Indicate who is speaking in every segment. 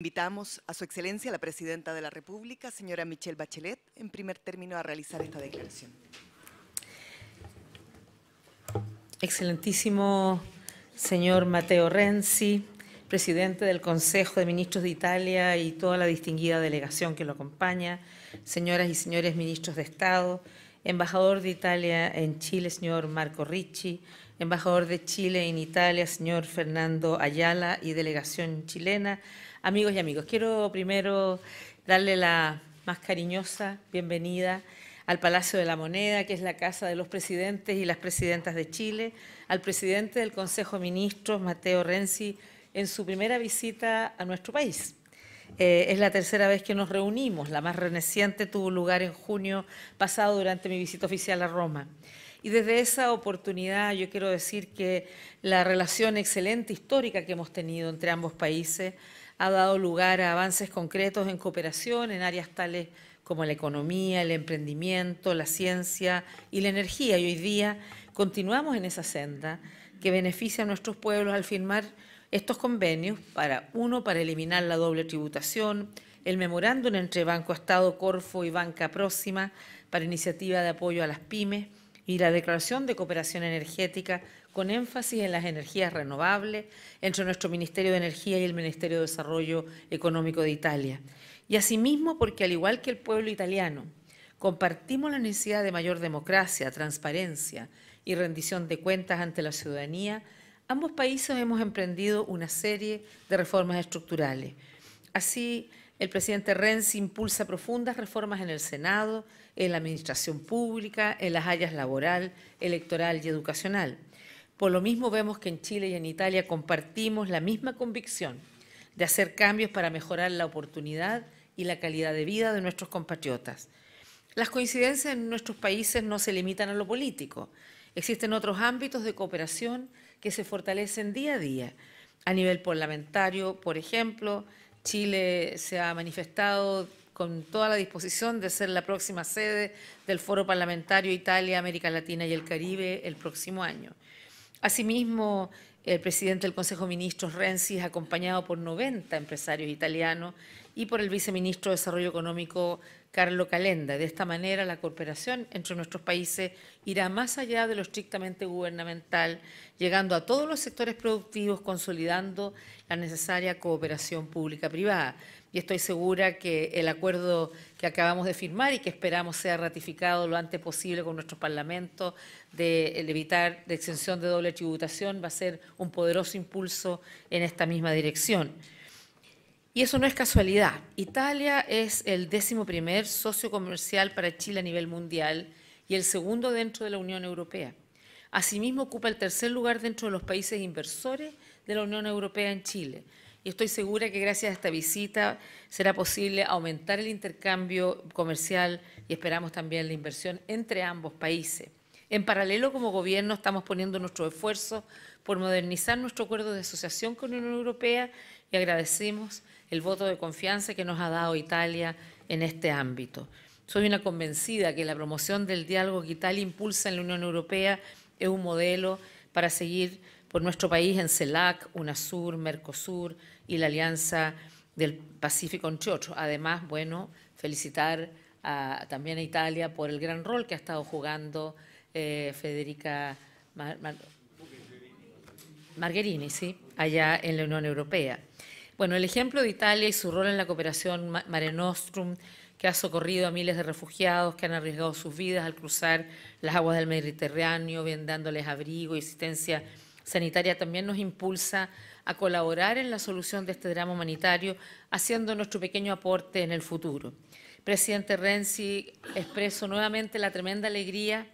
Speaker 1: Invitamos a Su Excelencia, la Presidenta de la República, señora Michelle Bachelet, en primer término a realizar esta declaración. Excelentísimo señor Mateo Renzi, presidente del Consejo de Ministros de Italia y toda la distinguida delegación que lo acompaña, señoras y señores ministros de Estado, embajador de Italia en Chile, señor Marco Ricci, embajador de Chile en Italia, señor Fernando Ayala y delegación chilena, Amigos y amigos, quiero primero darle la más cariñosa bienvenida al Palacio de la Moneda, que es la casa de los presidentes y las presidentas de Chile, al presidente del Consejo de Ministros, Mateo Renzi, en su primera visita a nuestro país. Eh, es la tercera vez que nos reunimos, la más reciente tuvo lugar en junio pasado durante mi visita oficial a Roma. Y desde esa oportunidad yo quiero decir que la relación excelente histórica que hemos tenido entre ambos países ha dado lugar a avances concretos en cooperación en áreas tales como la economía, el emprendimiento, la ciencia y la energía. Y hoy día continuamos en esa senda que beneficia a nuestros pueblos al firmar estos convenios para, uno, para eliminar la doble tributación, el memorándum entre Banco Estado, Corfo y Banca Próxima para iniciativa de apoyo a las pymes, y la Declaración de Cooperación Energética con énfasis en las energías renovables entre nuestro Ministerio de Energía y el Ministerio de Desarrollo Económico de Italia. Y asimismo porque, al igual que el pueblo italiano, compartimos la necesidad de mayor democracia, transparencia y rendición de cuentas ante la ciudadanía, ambos países hemos emprendido una serie de reformas estructurales. Así, el presidente Renzi impulsa profundas reformas en el Senado, en la administración pública, en las áreas laboral, electoral y educacional. Por lo mismo vemos que en Chile y en Italia compartimos la misma convicción de hacer cambios para mejorar la oportunidad y la calidad de vida de nuestros compatriotas. Las coincidencias en nuestros países no se limitan a lo político. Existen otros ámbitos de cooperación que se fortalecen día a día. A nivel parlamentario, por ejemplo, Chile se ha manifestado con toda la disposición de ser la próxima sede del Foro Parlamentario Italia, América Latina y el Caribe el próximo año. Asimismo, el presidente del Consejo de Ministros, Renzi, acompañado por 90 empresarios italianos y por el viceministro de Desarrollo Económico, Carlo Calenda. De esta manera, la cooperación entre nuestros países irá más allá de lo estrictamente gubernamental, llegando a todos los sectores productivos, consolidando la necesaria cooperación pública-privada. Y estoy segura que el acuerdo que acabamos de firmar y que esperamos sea ratificado lo antes posible con nuestro Parlamento, de evitar la exención de doble tributación va a ser un poderoso impulso en esta misma dirección. Y eso no es casualidad. Italia es el décimo primer socio comercial para Chile a nivel mundial y el segundo dentro de la Unión Europea. Asimismo, ocupa el tercer lugar dentro de los países inversores de la Unión Europea en Chile. Y estoy segura que gracias a esta visita será posible aumentar el intercambio comercial y esperamos también la inversión entre ambos países. En paralelo, como gobierno, estamos poniendo nuestro esfuerzo por modernizar nuestro acuerdo de asociación con la Unión Europea y agradecemos el voto de confianza que nos ha dado Italia en este ámbito. Soy una convencida que la promoción del diálogo que Italia impulsa en la Unión Europea es un modelo para seguir por nuestro país en CELAC, UNASUR, MERCOSUR y la Alianza del Pacífico, en otros. Además, bueno, felicitar también a Italia por el gran rol que ha estado jugando eh, Federica Margherini, allá en la Unión Europea. Bueno, el ejemplo de Italia y su rol en la cooperación Mare Nostrum, que ha socorrido a miles de refugiados que han arriesgado sus vidas al cruzar las aguas del Mediterráneo, bien dándoles abrigo y asistencia sanitaria, también nos impulsa a colaborar en la solución de este drama humanitario, haciendo nuestro pequeño aporte en el futuro. Presidente Renzi, expreso nuevamente la tremenda alegría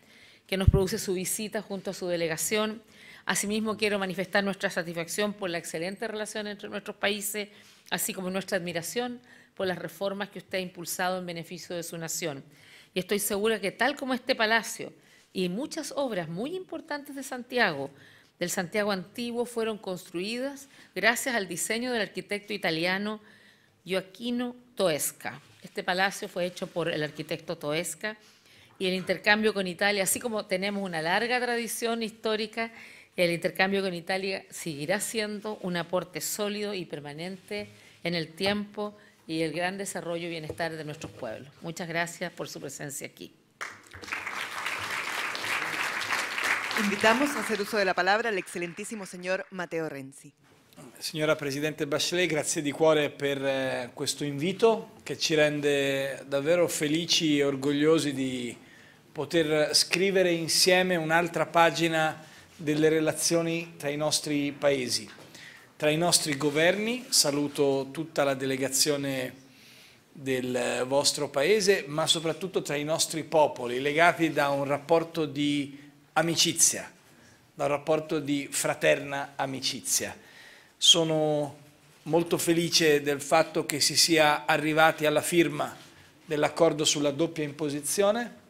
Speaker 1: que nos produce su visita junto a su delegación. Asimismo, quiero manifestar nuestra satisfacción por la excelente relación entre nuestros países, así como nuestra admiración por las reformas que usted ha impulsado en beneficio de su nación. Y estoy segura que tal como este palacio y muchas obras muy importantes de Santiago, del Santiago antiguo, fueron construidas gracias al diseño del arquitecto italiano Joaquino Toesca. Este palacio fue hecho por el arquitecto Toesca y el intercambio con Italia, así como tenemos una larga tradición histórica, el intercambio con Italia seguirá siendo un aporte sólido y permanente en el tiempo y el gran desarrollo y bienestar de nuestros pueblos. Muchas gracias por su presencia aquí. Invitamos a hacer uso de la palabra al excelentísimo señor Matteo Renzi.
Speaker 2: señora Presidente Bachelet, gracias di cuore per eh, questo invito que ci rende davvero felici y e orgogliosi di poter scrivere insieme un'altra pagina delle relazioni tra i nostri paesi, tra i nostri governi. Saluto tutta la delegazione del vostro paese, ma soprattutto tra i nostri popoli, legati da un rapporto di amicizia, da un rapporto di fraterna amicizia. Sono molto felice del fatto che si sia arrivati alla firma dell'accordo sulla doppia imposizione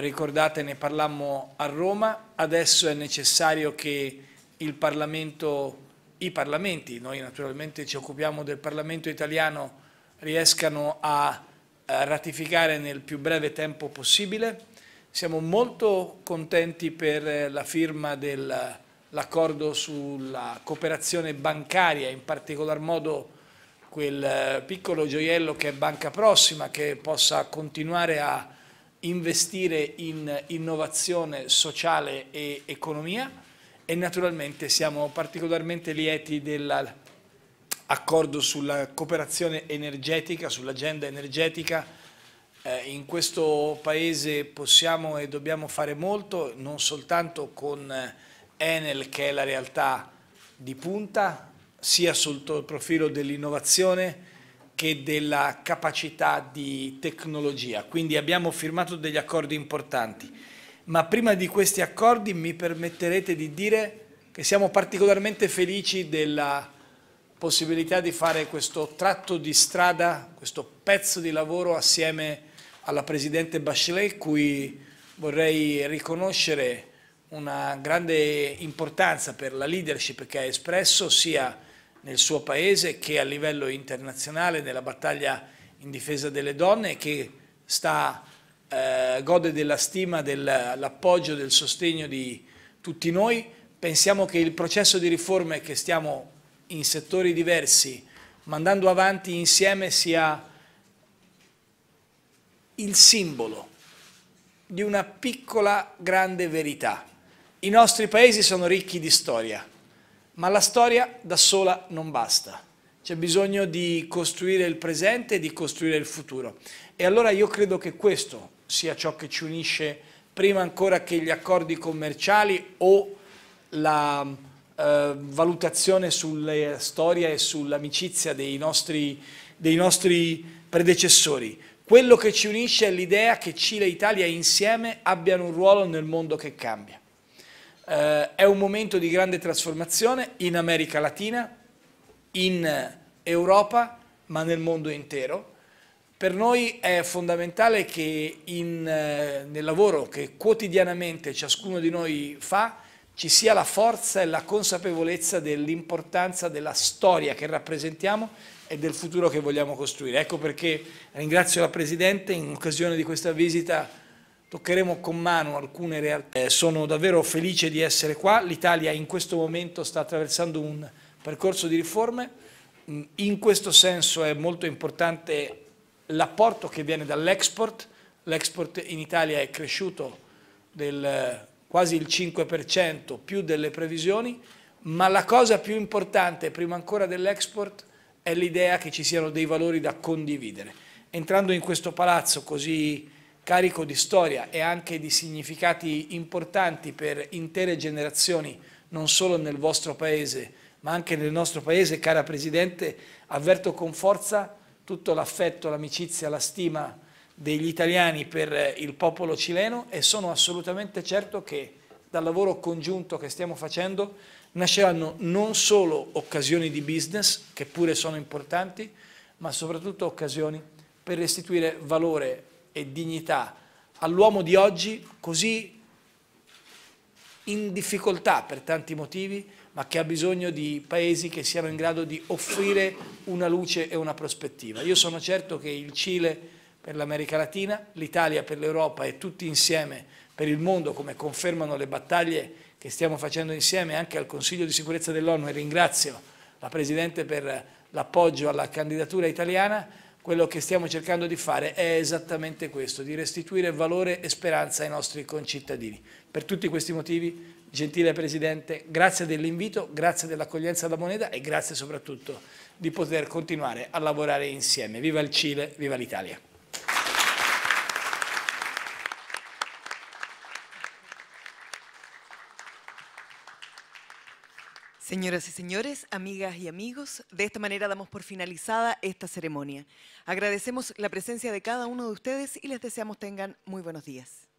Speaker 2: ricordate ne parlammo a Roma, adesso è necessario che il Parlamento, i Parlamenti, noi naturalmente ci occupiamo del Parlamento italiano, riescano a ratificare nel più breve tempo possibile. Siamo molto contenti per la firma dell'accordo sulla cooperazione bancaria, in particolar modo quel eh, piccolo gioiello che è Banca Prossima, che possa continuare a investire in innovazione sociale e economia e naturalmente siamo particolarmente lieti dell'accordo sulla cooperazione energetica, sull'agenda energetica. Eh, in questo Paese possiamo e dobbiamo fare molto, non soltanto con Enel che è la realtà di punta, sia sotto il profilo dell'innovazione, che della capacità di tecnologia. Quindi abbiamo firmato degli accordi importanti, ma prima di questi accordi mi permetterete di dire che siamo particolarmente felici della possibilità di fare questo tratto di strada, questo pezzo di lavoro assieme alla Presidente Bachelet, cui vorrei riconoscere una grande importanza per la leadership che ha espresso sia nel suo paese che a livello internazionale nella battaglia in difesa delle donne che sta, eh, gode della stima, dell'appoggio, del sostegno di tutti noi. Pensiamo che il processo di riforme che stiamo in settori diversi mandando avanti insieme sia il simbolo di una piccola grande verità. I nostri paesi sono ricchi di storia ma la storia da sola non basta. C'è bisogno di costruire il presente e di costruire il futuro. E allora io credo che questo sia ciò che ci unisce prima ancora che gli accordi commerciali o la eh, valutazione sulla storia e sull'amicizia dei nostri, dei nostri predecessori. Quello che ci unisce è l'idea che Cile e Italia insieme abbiano un ruolo nel mondo che cambia eh, è un momento di grande trasformazione in America Latina, in Europa, ma nel mondo intero. Per noi è fondamentale che in, eh, nel lavoro che quotidianamente ciascuno di noi fa ci sia la forza e la consapevolezza dell'importanza della storia che rappresentiamo e del futuro che vogliamo costruire. Ecco perché ringrazio la Presidente in occasione di questa visita toccheremo con mano alcune realtà. Eh, sono davvero felice di essere qua, l'Italia in questo momento sta attraversando un percorso di riforme, mm, in questo senso è molto importante l'apporto che viene dall'export, l'export in Italia è cresciuto del quasi il 5% più delle previsioni, ma la cosa più importante prima ancora dell'export è l'idea che ci siano dei valori da condividere. Entrando in questo palazzo così carico di storia e anche di significati importanti per intere generazioni, non solo nel vostro Paese, ma anche nel nostro Paese, cara Presidente, avverto con forza tutto l'affetto, l'amicizia, la stima degli italiani per il popolo cileno e sono assolutamente certo che dal lavoro congiunto che stiamo facendo nasceranno non solo occasioni di business, che pure sono importanti, ma soprattutto occasioni per restituire valore e dignità all'uomo di oggi così in difficoltà per tanti motivi, ma che ha bisogno di paesi che siano in grado di offrire una luce e una prospettiva. Io sono certo che il Cile per l'America Latina, l'Italia per l'Europa e tutti insieme per il mondo, come confermano le battaglie che stiamo facendo insieme anche al Consiglio di sicurezza dell'ONU e ringrazio la Presidente per l'appoggio alla candidatura italiana, quello che stiamo cercando di fare è esattamente questo, di restituire valore e speranza ai nostri concittadini. Per tutti questi motivi, gentile Presidente, grazie dell'invito, grazie dell'accoglienza alla moneta e grazie soprattutto di poter continuare a lavorare insieme. Viva il Cile, viva l'Italia!
Speaker 1: Señoras y señores, amigas y amigos, de esta manera damos por finalizada esta ceremonia. Agradecemos la presencia de cada uno de ustedes y les deseamos tengan muy buenos
Speaker 2: días.